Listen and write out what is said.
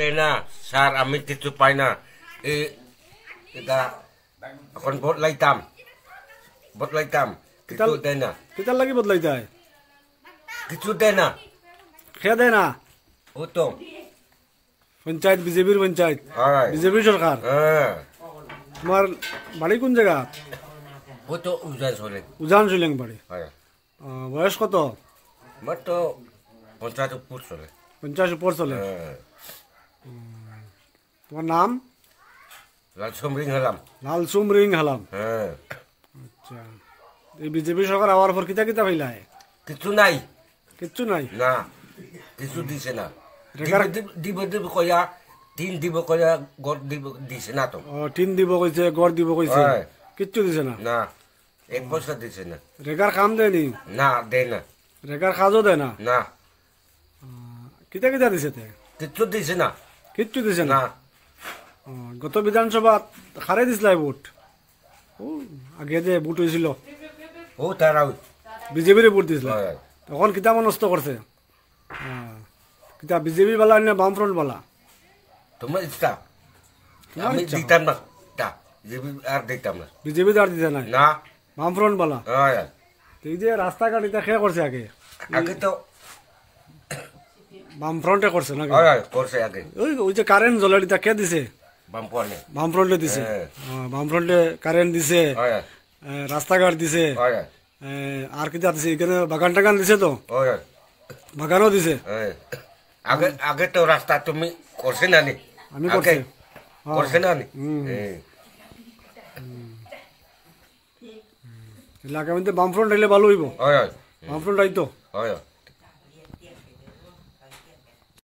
দেয় না স্যার আমি কিছু পাই না এটা এখন বদলাইতাম বদলাইতাম কিছু দেয় না কেতার লাগে বদলাইতে হয় কিছু দেয় না খেয়া দেয় না ও তো পঞ্চায়েত বিজেপির পঞ্চায়েত বিজেপির সরকার তোমার বাড়ি কোন জায়গা ও তো উজান সোলেং উজান সোলেং বাড়ি বয়স কত আমার তো পঞ্চাশ উপর চলে পঞ্চাশ উপর চলে তোমার নাম লালসুম রিং হালাম লালসুম রিং হালাম হ্যাঁ আচ্ছা এই বিজেপি সরকার আওয়ার পর কিতা কিতা হইলা কিছু নাই কিছু নাই না কিছু দিছে না দিব দিব কয়া টিন দিব কয়া গড় দিব দিছে না তো ও টিন দিব কইছে গড় দিব কইছে কিচ্ছু দিছে না না এক পয়সা দিছে না রেগার কাম দেনি না দে না রেগার কাজও দে না না কিতা কিতা দিছে তে কিছু দিছে না কিচ্ছু দিছে না গত বিধানসভাত হারে দিছিল ভোট ও আগে যে ভোট হয়েছিল ও তারা বিজেপির ভোট দিছিল তখন কিতা মনস্থ করছে কিতা বিজেপি বালা না বামফ্রন্ট বালা তোমরা ইচ্ছা আমি দিতাম না বিজেপি আর দিতাম না বিজেপি নাই না বামফ্রন্ট বালা এই যে রাস্তাঘাট এটা খেয়ে করছে আগে আগে তো বামফ্রন্টে করছে না যে কারেন্ট জলের এটা কে দিছে বামফ্রন্টে দিছে হ্যাঁ। বামফ্রন্টে কারেন্ট দিছে রাস্তাঘাট দিছে আর কি দিছে এখানে বাগান টাগান দিছে তো বাগানও দিছে আগে আগে তো রাস্তা তুমি করছে না আমি করছি করছে না নি হ্যাঁ। এলাকার মধ্যে বামফ্রন্ট আইলে ভালো হইব বামফ্রন্ট আইতো হয়